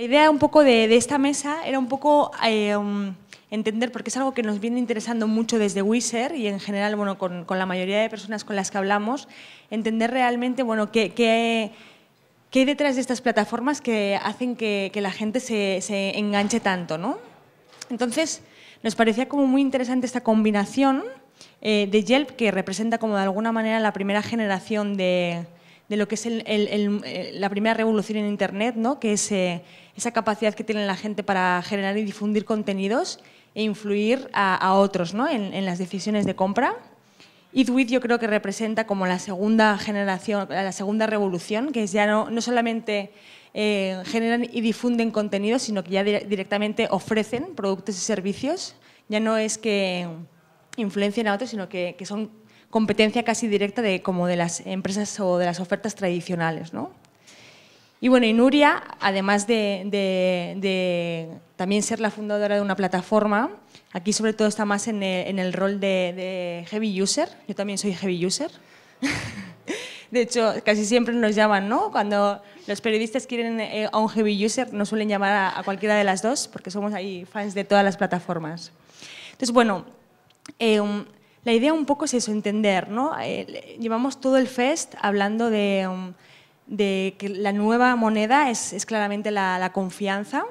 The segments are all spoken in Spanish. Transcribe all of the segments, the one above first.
La idea un poco de, esta mesa era un poco eh, um, entender, porque es algo que nos viene interesando mucho desde Wizard y en general bueno, con, la mayoría de personas con las que hablamos, entender realmente bueno, qué, qué, hay detrás de estas plataformas que hacen que, la gente se, enganche tanto. ¿no? Entonces, nos parecía como muy interesante esta combinación eh, de Yelp, que representa como de alguna manera la primera generación de, de lo que es eh, la primera revolución en Internet, ¿no? que es eh, esa capacidad que tiene la gente para generar y difundir contenidos e influir a, otros ¿no? en, las decisiones de compra. Eatwit yo creo que representa como la segunda generación, la segunda revolución, que es ya no, no solamente eh, generan y difunden contenidos, sino que ya directamente ofrecen productos y servicios. Ya no es que influencien a otros, sino que, que son competencia casi directa de, como de las empresas o de las ofertas tradicionales. Y bueno, y Nuria, además de, también ser la fundadora de una plataforma, aquí sobre todo está más en el, rol de, heavy user, yo también soy heavy user. De hecho, casi siempre nos llaman, ¿no? Cuando los periodistas quieren eh, a un heavy user, nos suelen llamar a, cualquiera de las dos, porque somos ahí fans de todas las plataformas. Entonces, bueno, em, la idea un poco es eso, entender, ¿no? Eh, llevamos todo el fest hablando de, um, que la nueva moneda es, claramente la, confianza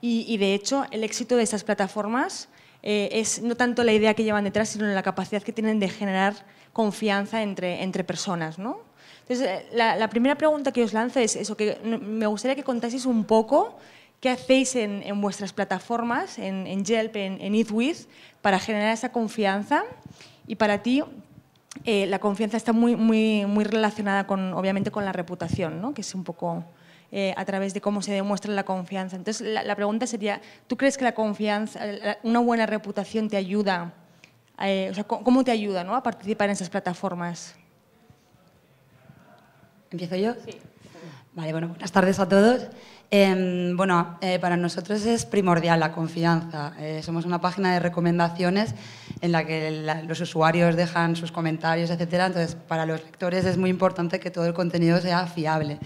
y, de hecho el éxito de estas plataformas eh, es no tanto la idea que llevan detrás, sino la capacidad que tienen de generar confianza entre, personas, ¿no? Entonces, eh, la, primera pregunta que os lanzo es eso, que me gustaría que contaseis un poco ¿Qué hacéis en, vuestras plataformas, en, Yelp, en, EatWith, para generar esa confianza? Y para ti, eh, la confianza está muy, muy, muy relacionada con, obviamente, con la reputación, ¿no? que es un poco eh, a través de cómo se demuestra la confianza. Entonces, la, pregunta sería, ¿tú crees que la confianza, una buena reputación te ayuda? Eh, o sea, ¿cómo te ayuda ¿no? a participar en esas plataformas? ¿Empiezo yo? Sí. Vale, bueno, buenas tardes a todos. Em, bueno, eh, para nosotros es primordial la confianza. Eh, somos una página de recomendaciones en la que los usuarios dejan sus comentarios, etcétera. Entonces, para los lectores es muy importante que todo el contenido sea fiable.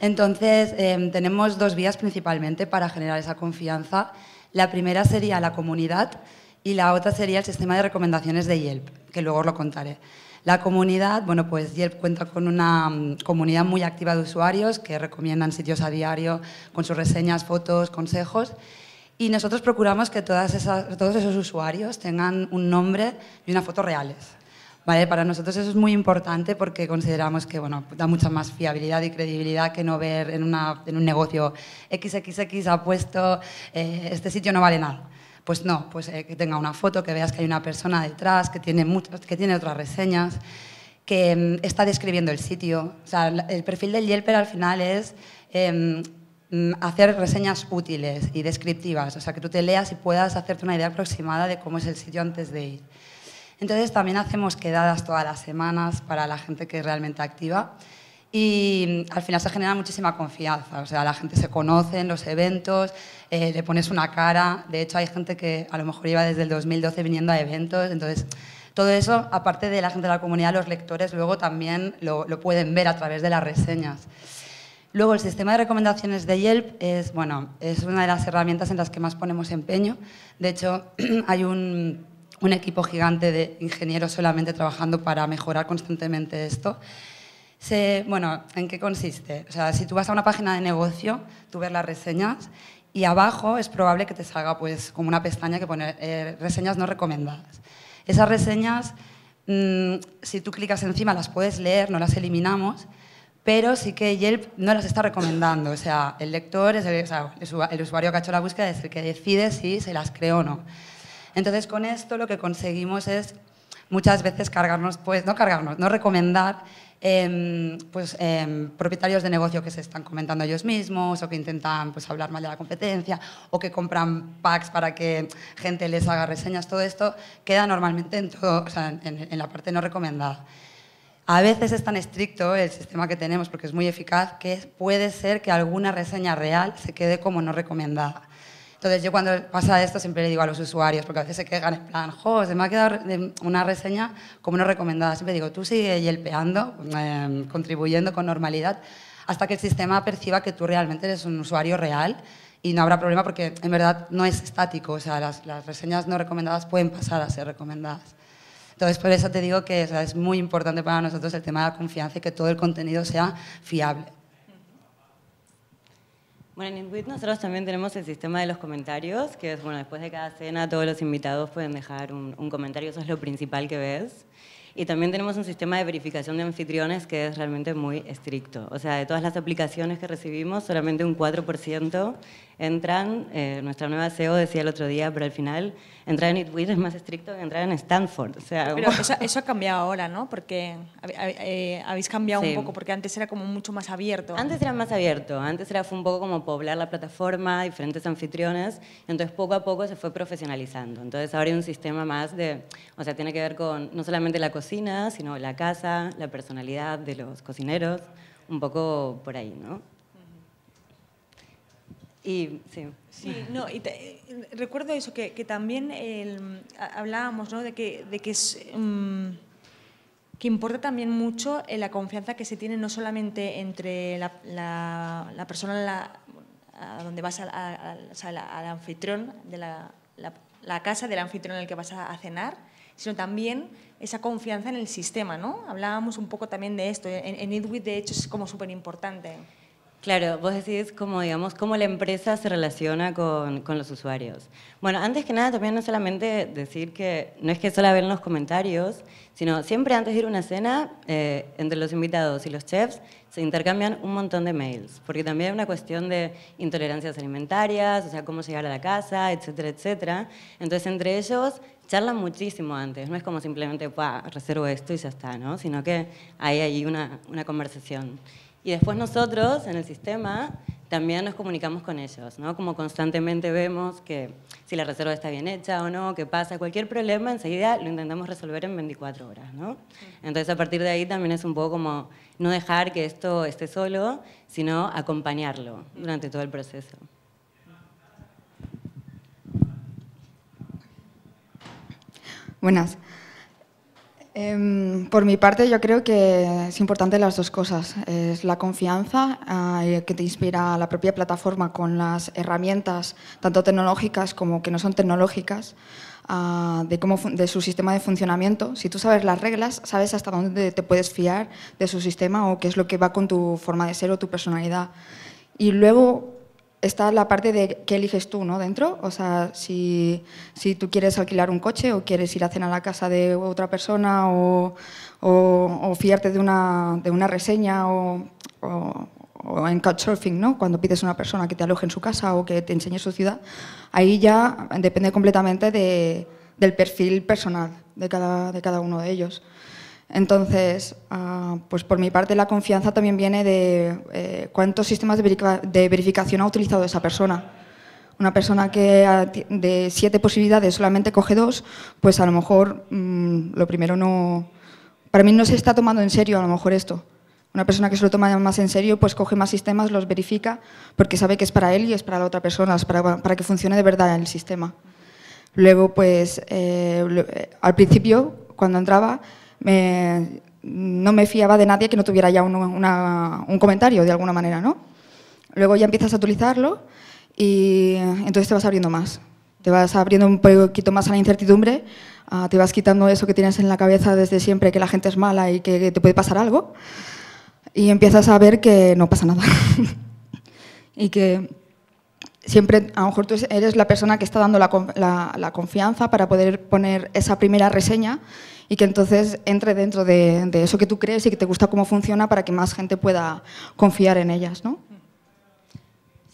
Entonces, em, tenemos dos vías principalmente para generar esa confianza. La primera sería la comunidad y la otra sería el sistema de recomendaciones de Yelp, que luego os lo contaré. La comunidad, bueno, pues Yelp cuenta con una mm, comunidad muy activa de usuarios que recomiendan sitios a diario con sus reseñas, fotos, consejos. Y nosotros procuramos que todos esos usuarios tengan un nombre y una foto reales. para nosotros eso es muy importante porque consideramos que da mucha más fiabilidad y credibilidad que no ver en, un negocio XXX ha puesto eh, este sitio no vale nada. Pues no, pues eh, que tenga una foto, que veas que hay una persona detrás, que tiene, que tiene otras reseñas, que em, está describiendo el sitio. O sea, el perfil del Yelper al final es em, mm, hacer reseñas útiles y descriptivas, o sea, que tú te leas y puedas hacerte una idea aproximada de cómo es el sitio antes de ir. Entonces también hacemos quedadas todas las semanas para la gente que realmente activa y mm, al final se genera muchísima confianza, o sea, la gente se conoce en los eventos, eh, le pones una cara, de hecho hay gente que a lo mejor iba desde el 2012 viniendo a eventos, entonces todo eso, aparte de la gente de la comunidad, los lectores luego también lo, lo pueden ver a través de las reseñas. Luego, el sistema de recomendaciones de Yelp es, bueno, es una de las herramientas en las que más ponemos empeño. De hecho, hay un, un equipo gigante de ingenieros solamente trabajando para mejorar constantemente esto bueno, ¿en qué consiste? O sea, si tú vas a una página de negocio, tú ves las reseñas y abajo es probable que te salga pues como una pestaña que pone eh, reseñas no recomendadas. Esas reseñas, mm, si tú clicas encima, las puedes leer, no las eliminamos, pero sí que Yelp no las está recomendando. O sea, el lector, es el, usuario que ha hecho la búsqueda es el que decide si se las cree o no. Entonces, con esto lo que conseguimos es muchas veces cargarnos, pues no cargarnos, no recomendar Em, pues, em, propietarios de negocio que se están comentando ellos mismos o que intentan pues, hablar mal de la competencia o que compran packs para que gente les haga reseñas, todo esto queda normalmente en, todo, en la parte no recomendada. A veces es tan estricto el sistema que tenemos porque es muy eficaz que puede ser que alguna reseña real se quede como no recomendada. Entonces yo cuando pasa esto siempre le digo a los usuarios, porque a veces se quejan, en plan, jo, se me ha quedado una reseña como no recomendada. Siempre digo, tú sigue yelpeando, em, contribuyendo con normalidad, hasta que el sistema perciba que tú realmente eres un usuario real y no habrá problema porque en verdad no es estático, o sea, las, reseñas no recomendadas pueden pasar a ser recomendadas. Entonces, por eso te digo que es muy importante para nosotros el tema de la confianza y que todo el contenido sea fiable. Bueno, en Intuit nosotros también tenemos el sistema de los comentarios, que es, bueno, después de cada cena todos los invitados pueden dejar un, un comentario, eso es lo principal que ves. Y también tenemos un sistema de verificación de anfitriones que es realmente muy estricto. O sea, de todas las aplicaciones que recibimos, solamente un 4% entran, eh, nuestra nueva CEO decía el otro día, pero al final entrar en ITWIT es más estricto que entrar en Stanford. sea, eso, ha cambiado ahora, ¿no? Porque eh, habéis cambiado un poco, porque antes era como mucho más abierto. Antes era más abierto, antes era, fue un poco como poblar la plataforma, diferentes anfitriones, entonces poco a poco se fue profesionalizando. Entonces ahora hay un sistema más de, o sea, tiene que ver con no solamente la cocina, sino la casa, la personalidad de los cocineros, un poco por ahí, ¿no? sí. no, y recuerdo eso, que, también hablábamos ¿no? de que, de que es. Mm, que importa también mucho eh, la confianza que se tiene no solamente entre la, persona a donde vas al anfitrión de la, casa del anfitrión en el que vas a, cenar, sino también esa confianza en el sistema, ¿no? Hablábamos un poco también de esto. En, en de hecho, es como súper importante. Claro, vos decís cómo, digamos, cómo la empresa se relaciona con, con, los usuarios. Bueno, antes que nada también no solamente decir que no es que solo ven los comentarios, sino siempre antes de ir a una cena, eh, entre los invitados y los chefs se intercambian un montón de mails, porque también hay una cuestión de intolerancias alimentarias, o sea, cómo llegar a la casa, etcétera, etcétera. Entonces, entre ellos charlan muchísimo antes, no es como simplemente, reservo esto y ya está, ¿no? Sino que hay ahí una, una conversación. Y después nosotros, en el sistema, también nos comunicamos con ellos, ¿no? Como constantemente vemos que si la reserva está bien hecha o no, que pasa, cualquier problema, enseguida lo intentamos resolver en 24 horas, ¿no? Entonces, a partir de ahí también es un poco como no dejar que esto esté solo, sino acompañarlo durante todo el proceso. Buenas. Em, por mi parte, yo creo que es importante las dos cosas. Es la confianza ah, que te inspira la propia plataforma con las herramientas, tanto tecnológicas como que no son tecnológicas, ah, de, cómo, de su sistema de funcionamiento. Si tú sabes las reglas, sabes hasta dónde te puedes fiar de su sistema o qué es lo que va con tu forma de ser o tu personalidad. Y luego, está la parte de qué eliges tú ¿no? dentro. O sea, si, tú quieres alquilar un coche o quieres ir a cenar a la casa de otra persona o, fiarte de una, de una, reseña o, en couchsurfing, ¿no? cuando pides a una persona que te aloje en su casa o que te enseñe su ciudad, ahí ya depende completamente del perfil personal de cada uno de ellos. Entonces, ah, pues por mi parte la confianza también viene de eh, cuántos sistemas de, verificación ha utilizado esa persona. Una persona que de siete posibilidades solamente coge dos, pues a lo mejor mm, lo primero no... Para mí no se está tomando en serio a lo mejor esto. Una persona que se lo toma más en serio, pues coge más sistemas, los verifica, porque sabe que es para él y es para la otra persona, para, que funcione de verdad el sistema. Luego, pues eh, eh, al principio, cuando entraba, no me fiaba de nadie que no tuviera ya un, comentario de alguna manera, ¿no? Luego ya empiezas a utilizarlo y entonces te vas abriendo más. Te vas abriendo un poquito más a la incertidumbre, te vas quitando eso que tienes en la cabeza desde siempre, que la gente es mala y que, te puede pasar algo, y empiezas a ver que no pasa nada. y que siempre, a lo mejor tú eres la persona que está dando la confianza para poder poner esa primera reseña y que entonces entre dentro de, de, eso que tú crees y que te gusta cómo funciona para que más gente pueda confiar en ellas, ¿no?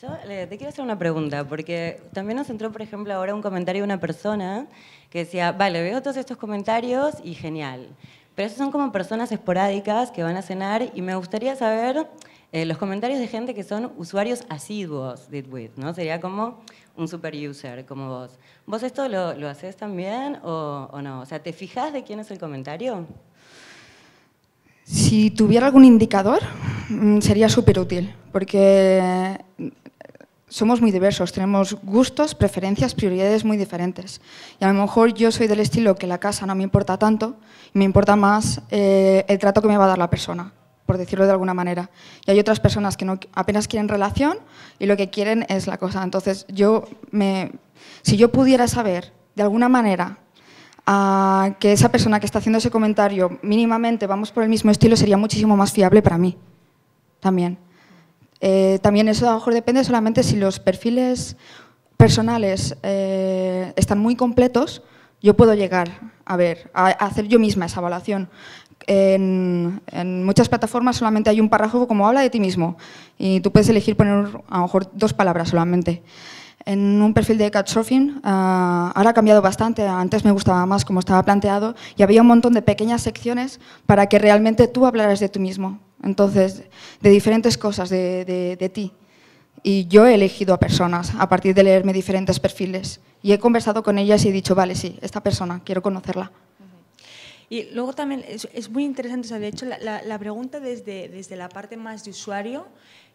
Yo te quiero hacer una pregunta, porque también nos entró, por ejemplo, ahora un comentario de una persona que decía, vale, veo todos estos comentarios y genial, pero esos son como personas esporádicas que van a cenar y me gustaría saber eh, los comentarios de gente que son usuarios asiduos de Twitter, ¿no? Sería como un super user como vos. ¿Vos esto lo, lo haces también o, no? O sea, ¿te fijas de quién es el comentario? Si tuviera algún indicador, mm, sería súper útil, porque mm, somos muy diversos, tenemos gustos, preferencias, prioridades muy diferentes. Y a lo mejor yo soy del estilo que la casa no me importa tanto, me importa más eh, el trato que me va a dar la persona por decirlo de alguna manera. Y hay otras personas que apenas quieren relación y lo que quieren es la cosa. Entonces, yo me, si yo pudiera saber de alguna manera que esa persona que está haciendo ese comentario mínimamente vamos por el mismo estilo, sería muchísimo más fiable para mí también. Eh, también eso a lo mejor depende solamente si los perfiles personales eh, están muy completos, yo puedo llegar a ver, a hacer yo misma esa evaluación en, muchas plataformas solamente hay un párrafo como habla de ti mismo y tú puedes elegir poner a lo mejor dos palabras solamente. En un perfil de Catsurfing, ah, ahora ha cambiado bastante, antes me gustaba más como estaba planteado y había un montón de pequeñas secciones para que realmente tú hablaras de ti mismo, entonces de diferentes cosas de, de, de ti. Y yo he elegido a personas a partir de leerme diferentes perfiles y he conversado con ellas y he dicho, vale, sí, esta persona, quiero conocerla. Y luego también es, muy interesante, o sea, de hecho, la, pregunta desde, desde la parte más de usuario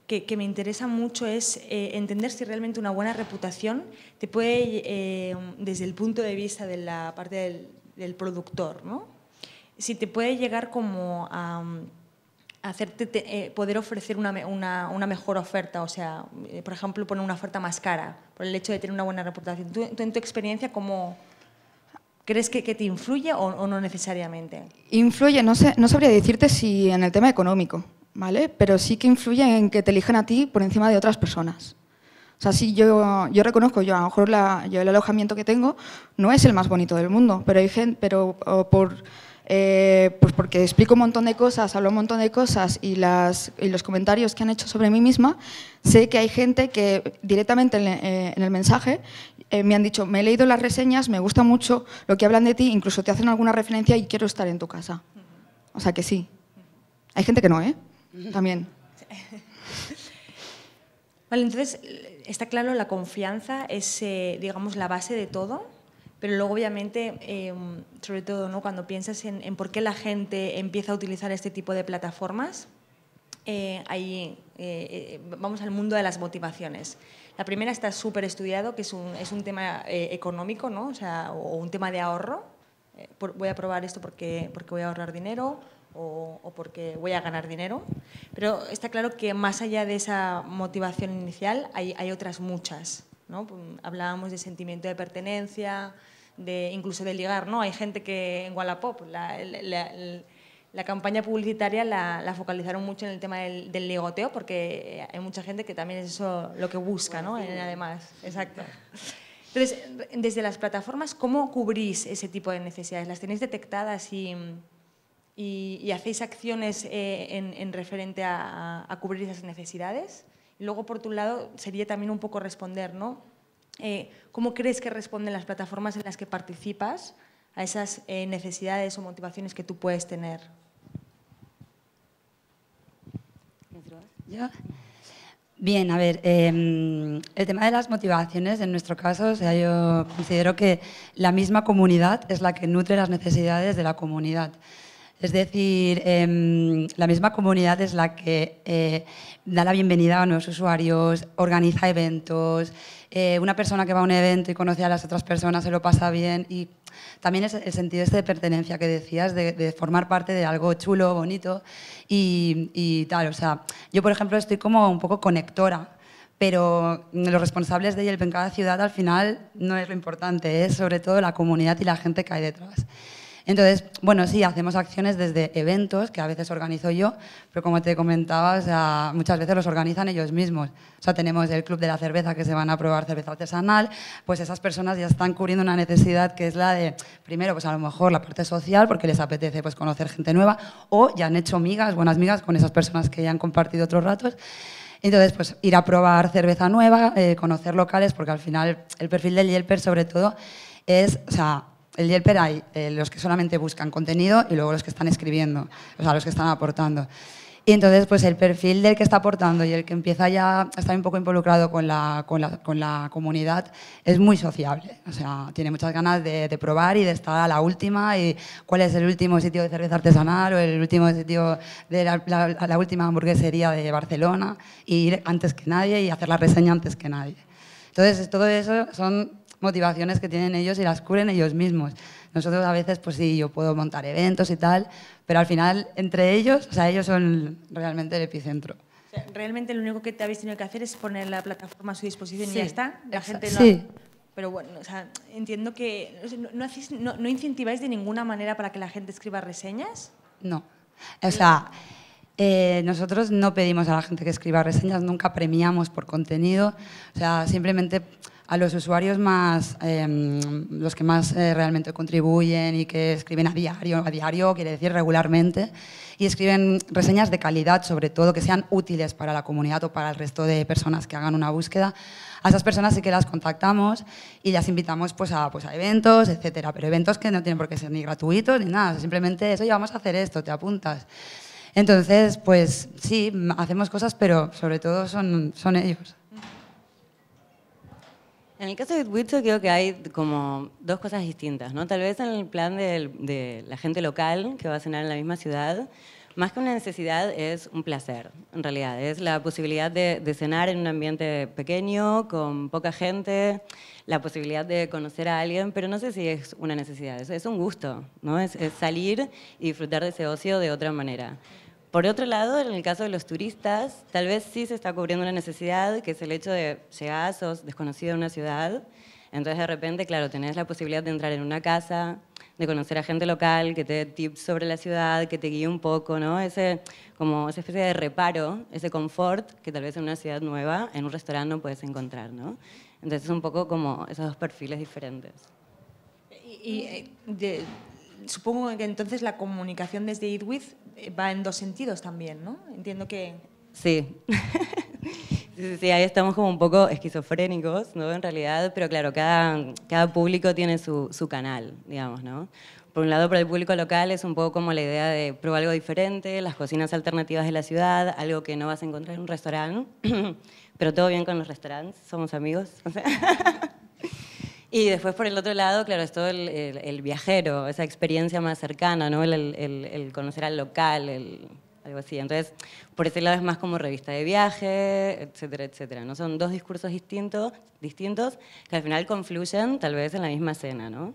que, me interesa mucho es eh, entender si realmente una buena reputación te puede, eh, desde el punto de vista de la parte del, productor, si te puede llegar como a, hacerte eh, poder ofrecer una, mejor oferta, o sea, por ejemplo, poner una oferta más cara por el hecho de tener una buena reputación. tú en tu experiencia cómo, ¿Crees que, que te influye o, o, no necesariamente? Influye, no, sé, no sabría decirte si en el tema económico, ¿vale? Pero sí que influye en que te elijan a ti por encima de otras personas. O sea, sí, yo, yo reconozco, yo a lo mejor la, yo el alojamiento que tengo no es el más bonito del mundo, pero hay gente, pero por eh, pues porque explico un montón de cosas, hablo un montón de cosas y, los comentarios que han hecho sobre mí misma, sé que hay gente que directamente en, eh, el mensaje eh, me han dicho, me he leído las reseñas, me gusta mucho lo que hablan de ti, incluso te hacen alguna referencia y quiero estar en tu casa. O sea que sí. Hay gente que no, ¿eh? También. Vale, entonces está claro, la confianza es, digamos, la base de todo. Pero luego, obviamente, em, sobre todo ¿no? cuando piensas en, por qué la gente empieza a utilizar este tipo de plataformas, eh, ahí eh, eh, vamos al mundo de las motivaciones. La primera está súper estudiado, que es un, es un tema económico, ¿no? o, un tema de ahorro. voy a probar esto porque, porque voy a ahorrar dinero o, o, porque voy a ganar dinero. Pero está claro que más allá de esa motivación inicial hay, hay otras muchas. ¿no? Hablábamos de sentimiento de pertenencia, incluso de ligar, ¿no? Hay gente que en Wallapop la, la, campaña publicitaria la, focalizaron mucho en el tema del, ligoteo porque hay mucha gente que también es eso lo que busca, ¿no? Además, exacto. Entonces, desde las plataformas, ¿cómo cubrís ese tipo de necesidades? ¿Las tenéis detectadas y, hacéis acciones eh, en, referente a, a, cubrir esas necesidades? Y luego, por tu lado, sería también un poco responder, ¿no? Eh, ¿cómo crees que responden las plataformas en las que participas a esas eh, necesidades o motivaciones que tú puedes tener? ¿Yo? Bien, a ver, em, el tema de las motivaciones, en nuestro caso, yo considero que la misma comunidad es la que nutre las necesidades de la comunidad. Es decir, em, la misma comunidad es la que eh, da la bienvenida a nuevos usuarios, organiza eventos, eh, una persona que va a un evento y conoce a las otras personas se lo pasa bien y también es el sentido este de pertenencia que decías, de, formar parte de algo chulo, bonito y, tal. O sea, yo por ejemplo estoy como un poco conectora, pero los responsables de Yelp en cada ciudad al final no es lo importante, es sobre todo la comunidad y la gente que hay detrás. Entonces, bueno, sí, hacemos acciones desde eventos, que a veces organizo yo, pero como te comentaba, muchas veces los organizan ellos mismos. O sea, tenemos el Club de la Cerveza, que se van a probar cerveza artesanal, pues esas personas ya están cubriendo una necesidad que es la de, primero, pues a lo mejor la parte social, porque les apetece pues, conocer gente nueva, o ya han hecho migas, buenas migas, con esas personas que ya han compartido otros ratos. Entonces, pues ir a probar cerveza nueva, eh, conocer locales, porque al final el perfil del Yelper sobre todo es, o sea, el Yelper hay eh, los que solamente buscan contenido y luego los que están escribiendo, o sea, los que están aportando. Y entonces, pues el perfil del que está aportando y el que empieza ya a estar un poco involucrado con la, con la, con la comunidad es muy sociable. O sea, tiene muchas ganas de, probar y de estar a la última y cuál es el último sitio de cerveza artesanal o el último sitio de la, la última hamburguesería de Barcelona y ir antes que nadie y hacer la reseña antes que nadie. Entonces, todo eso son motivaciones que tienen ellos y las cubren ellos mismos. Nosotros a veces, pues sí, yo puedo montar eventos y tal, pero al final, entre ellos, o sea, ellos son realmente el epicentro. realmente lo único que te habéis tenido que hacer es poner la plataforma a su disposición y ya está. La gente no... Sí. Pero bueno, o sea, entiendo que no, incentiváis de ninguna manera para que la gente escriba reseñas. No. O sea, eh, nosotros no pedimos a la gente que escriba reseñas, nunca premiamos por contenido, o sea, simplemente a los usuarios más, em, los que más eh, realmente contribuyen y que escriben a diario, a diario quiere decir regularmente, y escriben reseñas de calidad sobre todo, que sean útiles para la comunidad o para el resto de personas que hagan una búsqueda. A esas personas sí que las contactamos y las invitamos pues, a, pues, a eventos, etcétera, pero eventos que no tienen por qué ser ni gratuitos ni nada, simplemente eso, ya vamos a hacer esto, te apuntas. Entonces, pues sí, hacemos cosas, pero sobre todo son, ellos. En el caso de Twitch creo que hay como dos cosas distintas, ¿no? Tal vez en el plan de, la gente local que va a cenar en la misma ciudad, más que una necesidad es un placer, en realidad. Es la posibilidad de, cenar en un ambiente pequeño, con poca gente, la posibilidad de conocer a alguien, pero no sé si es una necesidad, es, un gusto, ¿no? es, salir y disfrutar de ese ocio de otra manera. Por otro lado, en el caso de los turistas, tal vez sí se está cubriendo una necesidad, que es el hecho de llegar, sos desconocido a una ciudad, entonces de repente, claro, tenés la posibilidad de entrar en una casa, de conocer a gente local, que te dé tips sobre la ciudad, que te guíe un poco, ¿no? Ese, como esa especie de reparo, ese confort que tal vez en una ciudad nueva, en un restaurante no puedes encontrar, ¿no? Entonces es un poco como esos dos perfiles diferentes. Y, y eh, de, supongo que entonces la comunicación desde Eatwith eh, va en dos sentidos también, ¿no? Entiendo que... Sí. Sí, ahí estamos como un poco esquizofrénicos, ¿no? En realidad, pero claro, cada, público tiene su, su, canal, digamos, ¿no? Por un lado, para el público local es un poco como la idea de probar algo diferente, las cocinas alternativas de la ciudad, algo que no vas a encontrar en un restaurante, pero todo bien con los restaurantes, somos amigos. Y después, por el otro lado, claro, es todo el, viajero, esa experiencia más cercana, El, el conocer al local, algo así. Entonces, por ese lado es más como revista de viaje, etcétera, etcétera. ¿no? Son dos discursos distintos, distintos que al final confluyen tal vez en la misma escena, ¿no?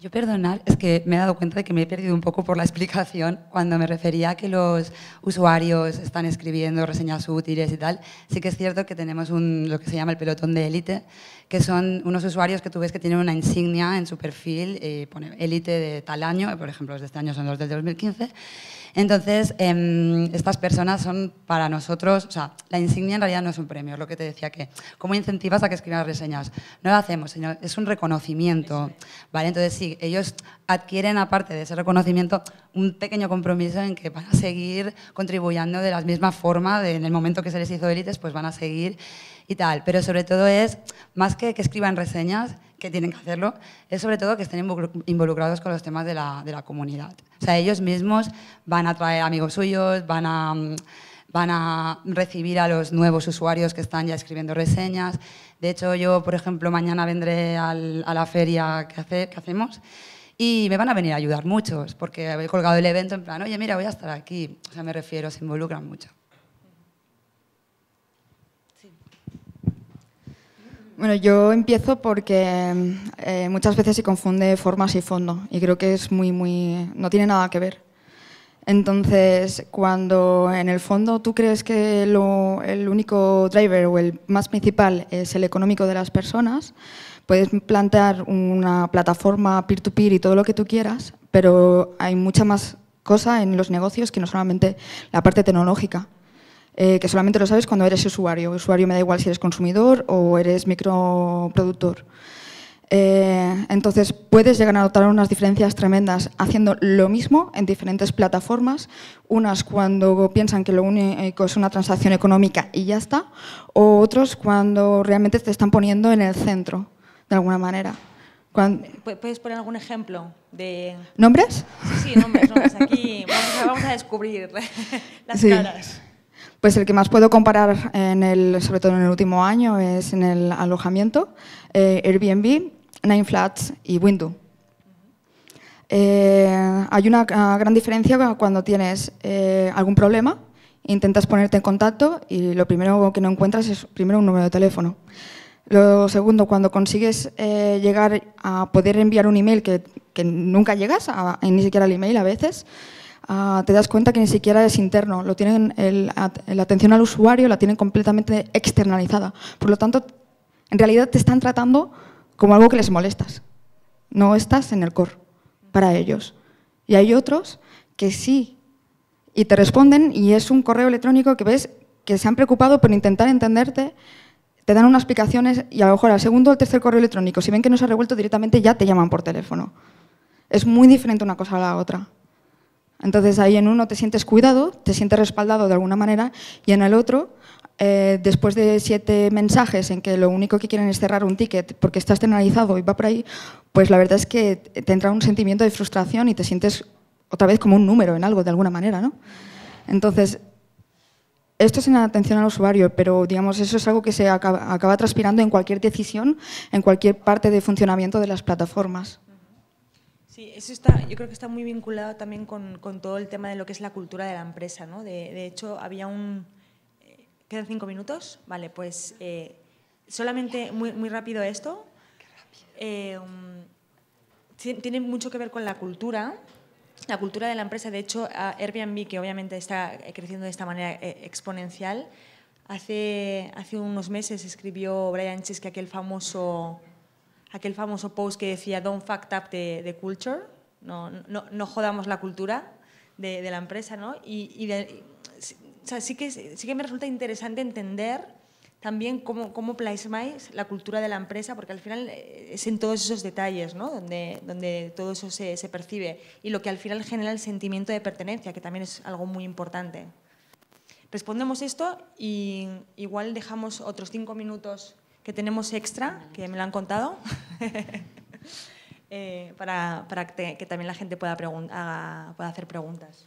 Yo perdonar, es que me he dado cuenta de que me he perdido un poco por la explicación cuando me refería a que los usuarios están escribiendo reseñas útiles y tal. Sí que es cierto que tenemos un, lo que se llama el pelotón de élite, que son unos usuarios que tú ves que tienen una insignia en su perfil, eh, pone élite de tal año, por ejemplo, los de este año son los del 2015. Entonces, em, estas personas son para nosotros, o sea, la insignia en realidad no es un premio, es lo que te decía que, ¿cómo incentivas a que escriban reseñas? No lo hacemos, señor es un reconocimiento, ¿vale? Entonces, sí, ellos adquieren, aparte de ese reconocimiento, un pequeño compromiso en que van a seguir contribuyendo de la misma forma, en el momento que se les hizo élites, pues van a seguir y tal. Pero sobre todo es, más que que escriban reseñas, que tienen que hacerlo, es sobre todo que estén involucrados con los temas de la, de la comunidad. O sea, ellos mismos van a traer amigos suyos, van a mm, van a recibir a los nuevos usuarios que están ya escribiendo reseñas. De hecho, yo, por ejemplo, mañana vendré a la feria que, hace, que, hacemos y me van a venir a ayudar muchos, porque he colgado el evento en plan, oye, mira, voy a estar aquí. O sea, me refiero, se involucran mucho. Bueno, yo empiezo porque eh, muchas veces se confunde formas y fondo y creo que es muy, muy, no tiene nada que ver. Entonces, cuando en el fondo tú crees que el único driver o el más principal es el económico de las personas, puedes plantear una plataforma peer to -peer y todo lo que tú quieras, pero hay mucha más cosa en los negocios que no solamente la parte tecnológica. Eh, que solamente lo sabes cuando eres usuario. Usuario me da igual si eres consumidor o eres microproductor. Eh, entonces, puedes llegar a notar unas diferencias tremendas haciendo lo mismo en diferentes plataformas, unas cuando piensan que lo único es una transacción económica y ya está, o otros cuando realmente te están poniendo en el centro, de alguna manera. ¿Puedes poner algún ejemplo de... ¿Nombres? Sí, sí nombres, Aquí vamos a, descubrir las caras. Pues el que más puedo comparar, sobre todo en el último año, es en el alojamiento, eh, Airbnb, Nine Flats y Windu. Eh, hay una ah, gran diferencia cuando tienes eh, algún problema, intentas ponerte en contacto y lo primero que no encuentras es primero un número de teléfono. Lo segundo, cuando consigues llegar a poder enviar un email que, nunca llegas, ni siquiera al email a veces, Ah, te das cuenta que ni siquiera es interno, lo tienen la atención al usuario la tienen completamente externalizada. Por lo tanto, en realidad te están tratando como algo que les molestas. No estás en el core para ellos. Y hay otros que sí, y te responden y es un correo electrónico que ves que se han preocupado por intentar entenderte, te dan unas explicaciones y a lo mejor al segundo o tercer correo electrónico, si ven que no se ha revuelto directamente, ya te llaman por teléfono. Es muy diferente una cosa a la otra. Entonces ahí en uno te sientes cuidado, te sientes respaldado de alguna manera y en el otro, eh, después de siete mensajes en que lo único que quieren es cerrar un ticket porque estás penalizado y va por ahí, pues la verdad es que te entra un sentimiento de frustración y te sientes otra vez como un número en algo de alguna manera. ¿no? Entonces, esto es en atención al usuario, pero digamos, eso es algo que se acaba, acaba transpirando en cualquier decisión, en cualquier parte de funcionamiento de las plataformas. Sí, eso está, yo creo que está muy vinculado también con, todo el tema de lo que es la cultura de la empresa, ¿no? De, hecho, había un... Eh, ¿Quedan cinco minutos? Vale, pues eh, solamente muy, muy, rápido esto. Eh, um, tiene mucho que ver con la cultura, la cultura de la empresa. De hecho, Airbnb, que obviamente está creciendo de esta manera exponencial, hace, hace unos meses escribió Brian Chesky aquel famoso aquel famoso post que decía Don't fuck up the, culture, no, no, no, jodamos la cultura de, la empresa, ¿no? Y, o sea, sí, que, sí que me resulta interesante entender también cómo, cómo plasmáis la cultura de la empresa, porque al final eh, es en todos esos detalles ¿no? donde, donde todo eso se, se percibe y lo que al final genera el sentimiento de pertenencia, que también es algo muy importante. Respondemos esto y igual dejamos otros cinco minutos que tenemos extra, que me lo han contado, eh, para, para que, también la gente pueda, pueda hacer preguntas.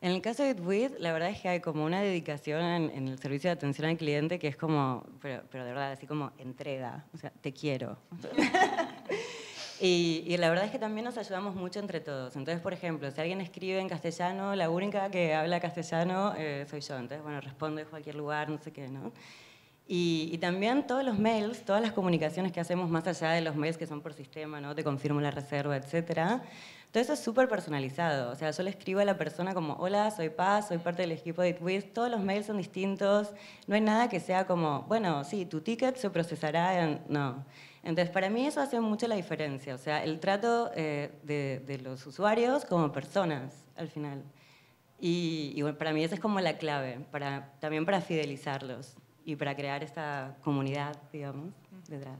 En el caso de tweet la verdad es que hay como una dedicación en, el servicio de atención al cliente que es como, pero, pero de verdad, así como entrega, o sea, te quiero. y, y, la verdad es que también nos ayudamos mucho entre todos. Entonces, por ejemplo, si alguien escribe en castellano, la única que habla castellano eh, soy yo. Entonces, bueno, respondo de cualquier lugar, no sé qué, ¿no? Y, también todos los mails, todas las comunicaciones que hacemos más allá de los mails que son por sistema, ¿no? Te confirmo la reserva, etcétera. Todo eso es súper personalizado. O sea, yo le escribo a la persona como, hola, soy Paz, soy parte del equipo de Twist. Todos los mails son distintos. No hay nada que sea como, bueno, sí, tu ticket se procesará en... No. Entonces, para mí eso hace mucho la diferencia. O sea, el trato eh, de, los usuarios como personas, al final. Y, para mí esa es como la clave, también para fidelizarlos y para crear esta comunidad, digamos, detrás.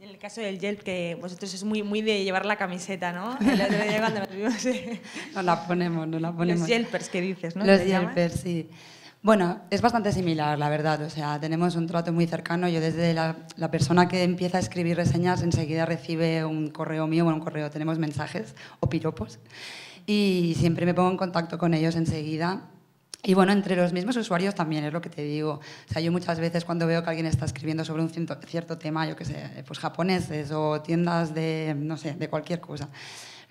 En el caso del Yelp, que vosotros es muy, muy de llevar la camiseta, ¿no? El otro día cuando nos no la ponemos, no la ponemos. Los Yelpers que dices, ¿no? Los Yelpers, sí. Bueno, es bastante similar, la verdad. O sea, tenemos un trato muy cercano. Yo desde la, la, persona que empieza a escribir reseñas enseguida recibe un correo mío, bueno, un correo, tenemos mensajes o piropos. Y siempre me pongo en contacto con ellos enseguida y bueno, entre los mismos usuarios también es lo que te digo. O sea, yo muchas veces cuando veo que alguien está escribiendo sobre un cierto, tema, yo qué sé, pues japoneses o tiendas de, no sé, de cualquier cosa,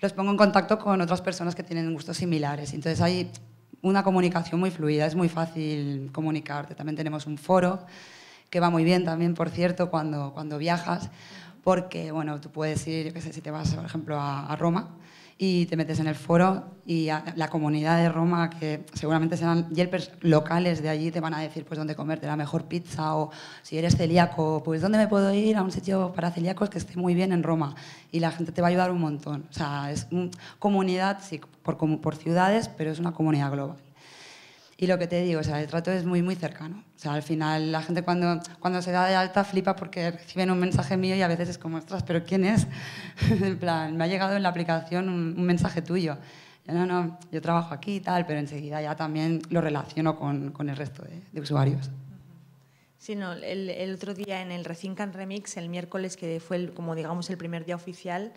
los pongo en contacto con otras personas que tienen gustos similares. Entonces hay una comunicación muy fluida, es muy fácil comunicarte. También tenemos un foro que va muy bien también, por cierto, cuando, cuando viajas, porque, bueno, tú puedes ir, yo qué sé, si te vas, por ejemplo, a, a Roma, y te metes en el foro y la comunidad de Roma, que seguramente serán yelpers locales de allí, te van a decir pues dónde comerte la mejor pizza o si eres celíaco, pues dónde me puedo ir a un sitio para celíacos que esté muy bien en Roma. Y la gente te va a ayudar un montón. O sea, es una comunidad, sí, por, por ciudades, pero es una comunidad global. Y lo que te digo, o sea, el trato es muy, muy cercano. O sea, al final la gente cuando, cuando se da de alta flipa porque reciben un mensaje mío y a veces es como, ostras, ¿pero quién es? plan, me ha llegado en la aplicación un, mensaje tuyo. Yo, no, no, yo trabajo aquí y tal, pero enseguida ya también lo relaciono con, con el resto de, usuarios. Sí, el, el, otro día en el Recincan Remix, el miércoles, que fue el, como digamos el primer día oficial,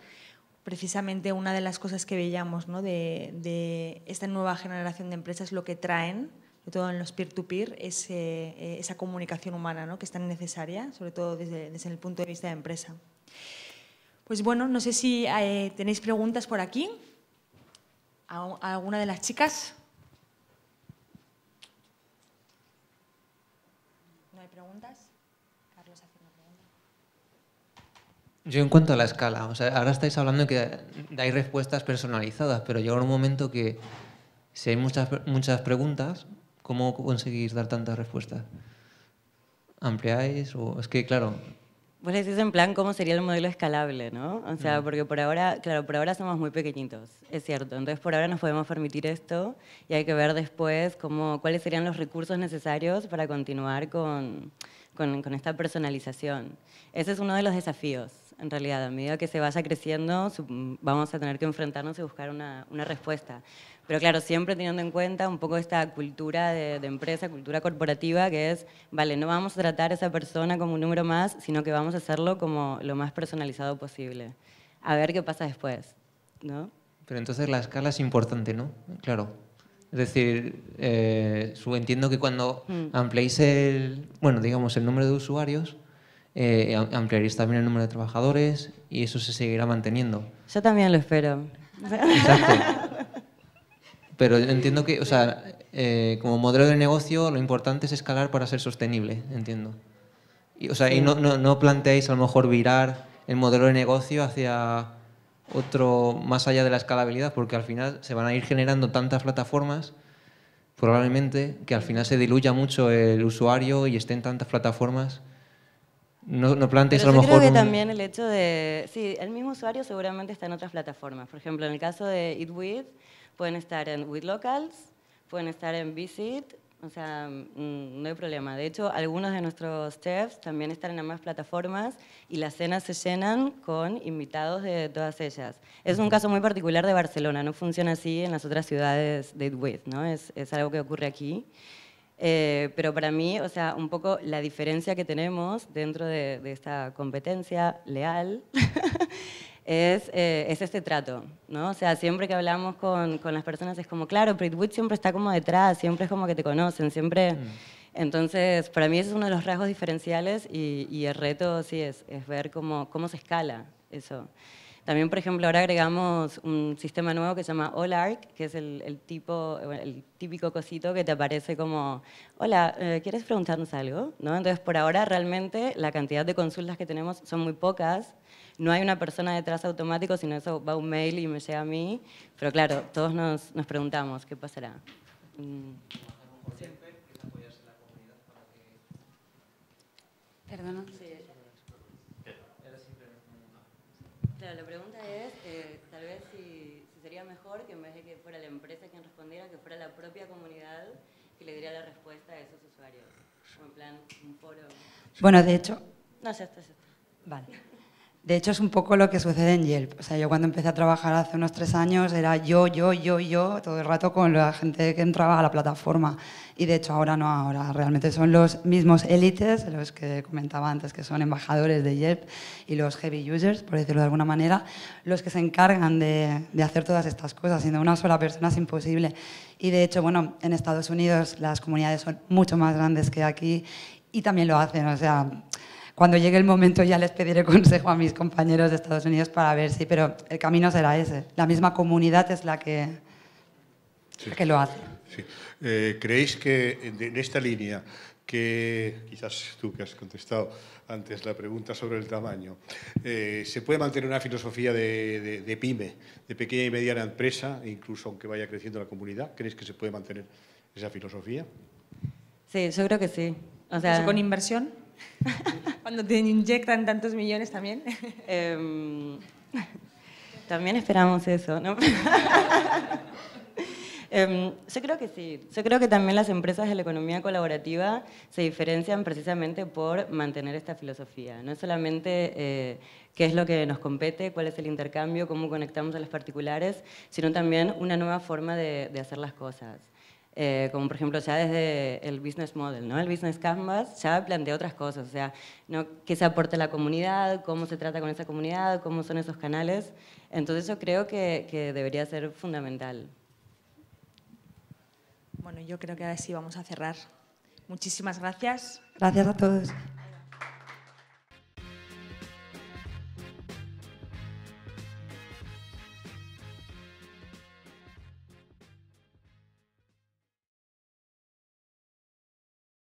precisamente una de las cosas que veíamos de, esta nueva generación de empresas, lo que traen, sobre todo en los peer-to-peer, es eh, eh, esa comunicación humana que es tan necesaria, sobre todo desde, el punto de vista de empresa. Pues bueno, no sé si eh, tenéis preguntas por aquí. alguna de las chicas? Yo en cuanto a la escala, o sea, ahora estáis hablando de que dais respuestas personalizadas, pero llega un momento que si hay muchas, muchas preguntas, ¿cómo conseguís dar tantas respuestas? ¿Ampliáis? O, es que, claro, Vos decís en plan cómo sería el modelo escalable, ¿no? O sea, mm. porque por ahora, claro, por ahora somos muy pequeñitos, es cierto. Entonces, por ahora nos podemos permitir esto y hay que ver después cómo, cuáles serían los recursos necesarios para continuar con, con esta personalización. Ese es uno de los desafíos en realidad. A medida que se vaya creciendo, vamos a tener que enfrentarnos y buscar una, respuesta. Pero claro, siempre teniendo en cuenta un poco esta cultura de, empresa, cultura corporativa, que es, vale, no vamos a tratar a esa persona como un número más, sino que vamos a hacerlo como lo más personalizado posible. A ver qué pasa después, ¿no? Pero entonces la escala es importante, ¿no? Claro. Es decir, eh, entiendo que cuando mm. ampliéis el, bueno, digamos, el número de usuarios, eh, ampliaréis también el número de trabajadores y eso se seguirá manteniendo. Yo también lo espero. Exacto. Pero entiendo que, o sea, eh, como modelo de negocio lo importante es escalar para ser sostenible, entiendo. Y, o sea, y no, no, no planteáis a lo mejor virar el modelo de negocio hacia otro más allá de la escalabilidad, porque al final se van a ir generando tantas plataformas, probablemente, que al final se diluya mucho el usuario y estén tantas plataformas no, plantees a lo Creo que también el hecho de. Sí, el mismo usuario seguramente está en otras plataformas. Por ejemplo, en el caso de EatWith, With, pueden estar en With Locals, pueden estar en Visit, o sea, mm, no hay problema. De hecho, algunos de nuestros chefs también están en ambas plataformas y las cenas se llenan con invitados de todas ellas. Es un caso muy particular de Barcelona, no funciona así en las otras ciudades de EatWith, With, ¿no? es algo que ocurre aquí. Eh, pero para mí, o sea, un poco la diferencia que tenemos dentro de, esta competencia leal eh, es, este trato, ¿no? O sea, siempre que hablamos con, las personas es como, claro, Pritwood siempre está como detrás, siempre es como que te conocen, siempre... Mm. Entonces, para mí ese es uno de los rasgos diferenciales y, el reto, sí, es, es ver cómo, cómo se escala eso. También, por ejemplo, ahora agregamos un sistema nuevo que se llama OLARC, que es el, el, tipo, el típico cosito que te aparece como, hola, eh, ¿quieres preguntarnos algo? ¿No? Entonces, por ahora realmente la cantidad de consultas que tenemos son muy pocas. No hay una persona detrás automático, sino eso va un mail y me llega a mí. Pero claro, todos nos, preguntamos qué pasará. Mm. Perdón. Sí. la respuesta de esos usuarios? ¿O en plan un foro? Bueno, de hecho... No, ya está, ya está. Vale. De hecho, es un poco lo que sucede en Yelp. O sea, yo cuando empecé a trabajar hace unos tres años era yo, yo, yo, yo, todo el rato con la gente que entraba a la plataforma. Y de hecho, ahora no, ahora realmente son los mismos élites, los que comentaba antes, que son embajadores de Yelp y los heavy users, por decirlo de alguna manera, los que se encargan de, hacer todas estas cosas. Siendo una sola persona es imposible. Y de hecho, bueno, en Estados Unidos las comunidades son mucho más grandes que aquí y también lo hacen. O sea, cuando llegue el momento ya les pediré consejo a mis compañeros de Estados Unidos para ver si, pero el camino será ese. La misma comunidad es la que, que lo hace. Sí. Eh, ¿Creéis que en esta línea que quizás tú que has contestado antes la pregunta sobre el tamaño, eh, se puede mantener una filosofía de, de, pyme, de pequeña y mediana empresa, incluso aunque vaya creciendo la comunidad. creéis que se puede mantener esa filosofía? Sí, yo creo que sí. O sea, ¿Eso con inversión? Cuando te inyectan tantos millones también. Em, también esperamos eso, ¿no? Em, yo creo que sí. Yo creo que también las empresas de la economía colaborativa se diferencian precisamente por mantener esta filosofía. No es solamente eh, qué es lo que nos compete, cuál es el intercambio, cómo conectamos a los particulares, sino también una nueva forma de hacer las cosas. Eh, como por ejemplo ya desde el business model, ¿no? el business canvas, ya plantea otras cosas, o sea, ¿no? qué se aporta a la comunidad, cómo se trata con esa comunidad, cómo son esos canales. Entonces yo creo que, que debería ser fundamental. Bueno, yo creo que ahora sí vamos a cerrar. Muchísimas gracias. Gracias a todos.